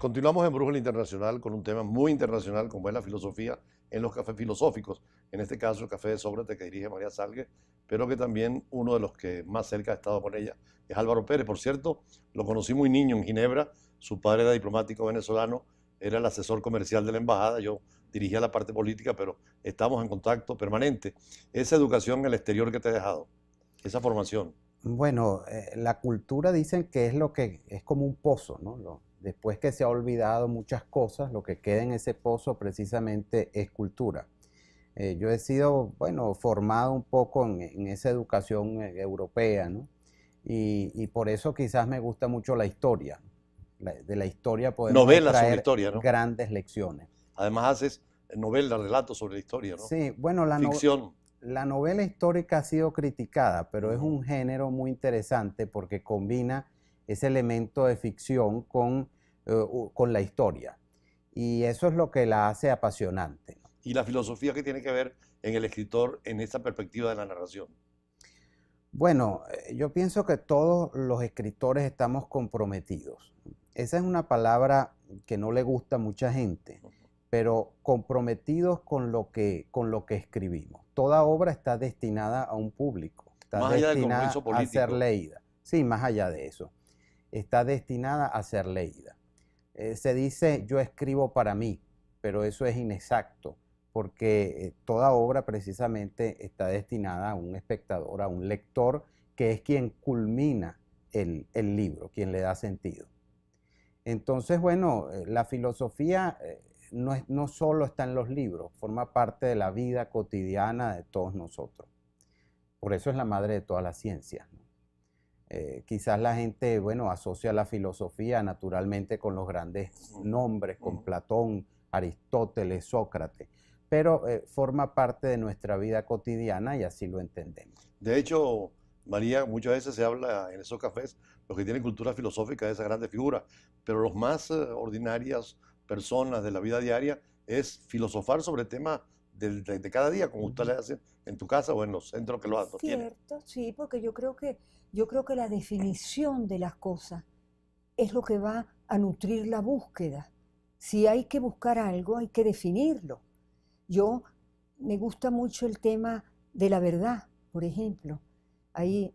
Continuamos en Brújula Internacional con un tema muy internacional como es la filosofía en los cafés filosóficos. En este caso, el Café de Sócrates que dirige María Salgue, pero que también uno de los que más cerca ha estado con ella es Álvaro Pérez. Por cierto, lo conocí muy niño en Ginebra. Su padre era diplomático venezolano, era el asesor comercial de la embajada. Yo dirigía la parte política, pero estamos en contacto permanente. Esa educación en el exterior que te he dejado, esa formación. Bueno, eh, la cultura dicen que es lo que es como un pozo, ¿no? Lo, Después que se ha olvidado muchas cosas, lo que queda en ese pozo precisamente es cultura. Eh, yo he sido, bueno, formado un poco en, esa educación eh, europea, ¿no? Y, por eso quizás me gusta mucho la historia. de la historia podemos Novela traer grandes lecciones. Además haces novelas, relatos sobre la historia, ¿no? Sí, bueno, la novela histórica ha sido criticada, pero es un género muy interesante porque combina ese elemento de ficción con, eh, con la historia. Y eso es lo que la hace apasionante. Y la filosofía que tiene que ver en el escritor en esta perspectiva de la narración. Bueno, eh, yo pienso que todos los escritores estamos comprometidos. Esa es una palabra que no le gusta a mucha gente, pero comprometidos con lo que, con lo que escribimos. Toda obra está destinada a un público, está destinada a ser leída. Sí, más allá de eso está destinada a ser leída. Eh, se dice yo escribo para mí, pero eso es inexacto, porque eh, toda obra precisamente está destinada a un espectador, a un lector, que es quien culmina el, libro, quien le da sentido. Entonces, bueno, eh, la filosofía no, no solo está en los libros, forma parte de la vida cotidiana de todos nosotros. Por eso es la madre de todas las ciencias. Eh, quizás la gente, bueno, asocia la filosofía naturalmente con los grandes nombres, con Platón, Aristóteles, Sócrates, pero eh, forma parte de nuestra vida cotidiana y así lo entendemos. De hecho, María, muchas veces se habla en esos cafés, los que tienen cultura filosófica de esas grandes figuras, pero los más eh, ordinarias personas de la vida diaria es filosofar sobre temas de, de, cada día, como usted le hace en tu casa o en los centros que lo hacen. Cierto, sí, porque yo creo que yo creo que la definición de las cosas es lo que va a nutrir la búsqueda. Si hay que buscar algo, hay que definirlo. Yo me gusta mucho el tema de la verdad, por ejemplo. Ahí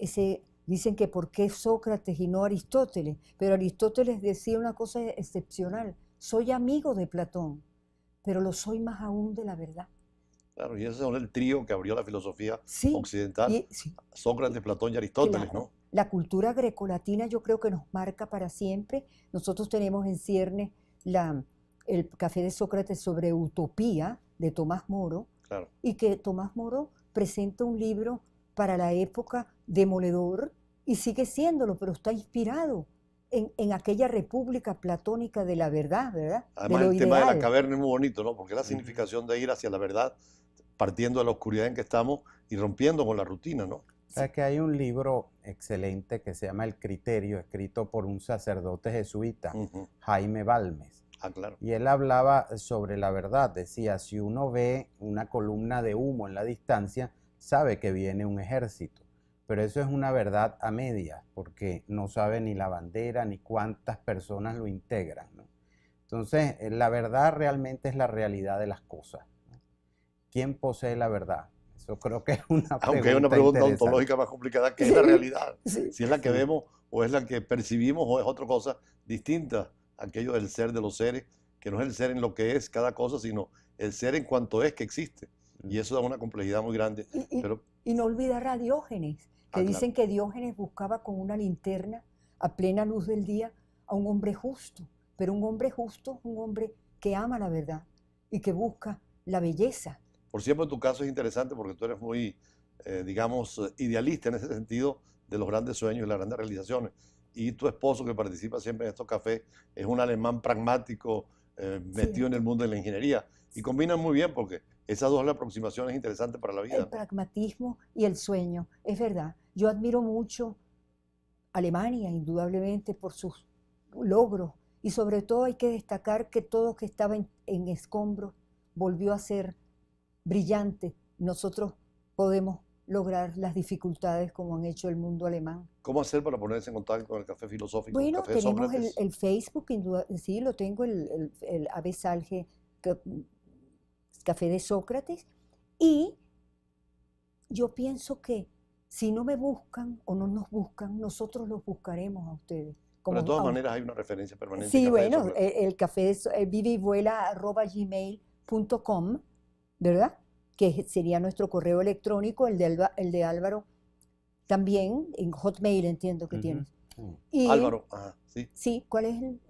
dicen que por qué Sócrates y no Aristóteles, pero Aristóteles decía una cosa excepcional, soy amigo de Platón, pero lo soy más aún de la verdad. Claro, y ese es el trío que abrió la filosofía occidental, Sócrates, Platón y Aristóteles, ¿no? La cultura grecolatina yo creo que nos marca para siempre. Nosotros tenemos en cierne la, el café de Sócrates sobre utopía de Tomás Moro, y que Tomás Moro presenta un libro para la época demoledor y sigue siéndolo, pero está inspirado en, en, aquella república platónica de la verdad, ¿verdad? Además, el tema de la caverna es muy bonito, ¿no? Porque la significación de ir hacia la verdad partiendo de la oscuridad en que estamos y rompiendo con la rutina, ¿no? O que hay un libro excelente que se llama El Criterio, escrito por un sacerdote jesuita, Jaime Balmes. Ah, claro. Y él hablaba sobre la verdad, decía, si uno ve una columna de humo en la distancia, sabe que viene un ejército. Pero eso es una verdad a medias, porque no sabe ni la bandera ni cuántas personas lo integran. Entonces, eh, la verdad realmente es la realidad de las cosas. ¿quién posee la verdad? Eso creo que es una pregunta. Aunque es una pregunta ontológica más complicada, que es la realidad? Si es la que vemos o es la que percibimos o es otra cosa distinta, aquello del ser de los seres, que no es el ser en lo que es cada cosa, sino el ser en cuanto es que existe. Y mm. eso da una complejidad muy grande. Y, pero... y no olvidar a Diógenes, que ah, dicen que Diógenes buscaba con una linterna a plena luz del día a un hombre justo, pero un hombre justo es un hombre que ama la verdad y que busca la belleza por siempre tu caso es interesante porque tú eres muy, eh, digamos, idealista en ese sentido de los grandes sueños y las grandes realizaciones. Y tu esposo que participa siempre en estos cafés es un alemán pragmático, eh, metido en el mundo de la ingeniería. Y combinan muy bien porque esas dos aproximaciones interesantes para la vida. El pragmatismo y el sueño, es verdad. Yo admiro mucho Alemania, indudablemente, por sus logros. Y sobre todo hay que destacar que todo lo que estaba en escombros volvió a ser brillante, nosotros podemos lograr las dificultades como han hecho el mundo alemán. ¿Cómo hacer para ponerse en contacto con el café filosófico? Bueno, tenemos el, Facebook, sí, lo tengo, el, el, Café de Sócrates, y yo pienso que si no me buscan o no nos buscan, nosotros los buscaremos a ustedes. Pero de todas maneras hay una referencia permanente. Sí, bueno, el, café de, eh, ¿verdad? Que sería nuestro correo electrónico, el de, el de Álvaro, también en Hotmail entiendo que tiene tienes. Álvaro, ajá, sí. Sí, ¿cuál es el...?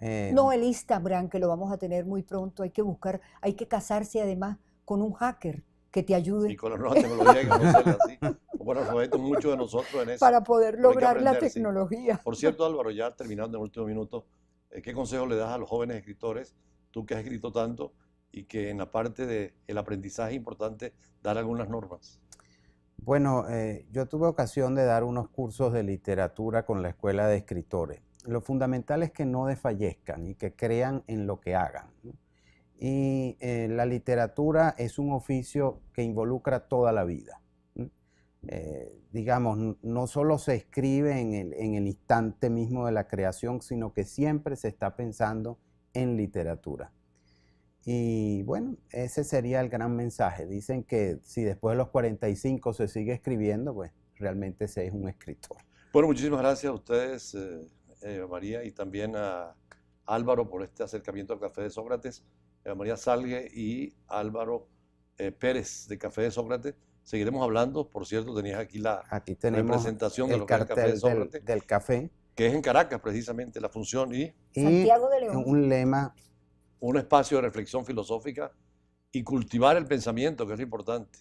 Eh, no, el Instagram, que lo vamos a tener muy pronto, hay que buscar, hay que casarse además con un hacker que te ayude. Y con la nueva tecnología que conocerla, así. Bueno, muchos de nosotros en eso. Para poder lograr la tecnología. Por cierto, Álvaro, ya terminando en el último minuto, eh, ¿qué consejo le das a los jóvenes escritores, tú que has escrito tanto, y que en la parte del aprendizaje es importante dar algunas normas. Bueno, eh, yo tuve ocasión de dar unos cursos de literatura con la Escuela de Escritores. Lo fundamental es que no desfallezcan y que crean en lo que hagan. Y eh, la literatura es un oficio que involucra toda la vida. Eh, digamos, no solo se escribe en el instante mismo de la creación, sino que siempre se está pensando en literatura. Y bueno, ese sería el gran mensaje. Dicen que si después de los 45 se sigue escribiendo, pues realmente se es un escritor. Bueno, muchísimas gracias a ustedes, eh, María, y también a Álvaro por este acercamiento al Café de Sócrates, María Salgue y Álvaro eh, Pérez de Café de Sócrates. Seguiremos hablando, por cierto, tenías aquí la aquí presentación de Café de Sócrates. Del, café. Que es en Caracas, precisamente, la función y, Santiago de León. un lema un espacio de reflexión filosófica y cultivar el pensamiento, que es lo importante.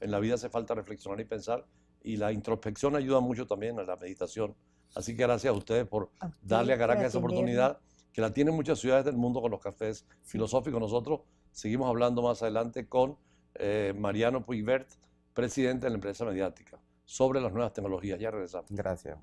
En la vida hace falta reflexionar y pensar, y la introspección ayuda mucho también a la meditación. Así que gracias a ustedes por darle a Caracas esa oportunidad, que la tienen muchas ciudades del mundo con los cafés filosóficos. Nosotros seguimos hablando más adelante con eh, Mariano Puigvert, presidente de la empresa mediática, sobre las nuevas tecnologías. Ya regresamos. Gracias.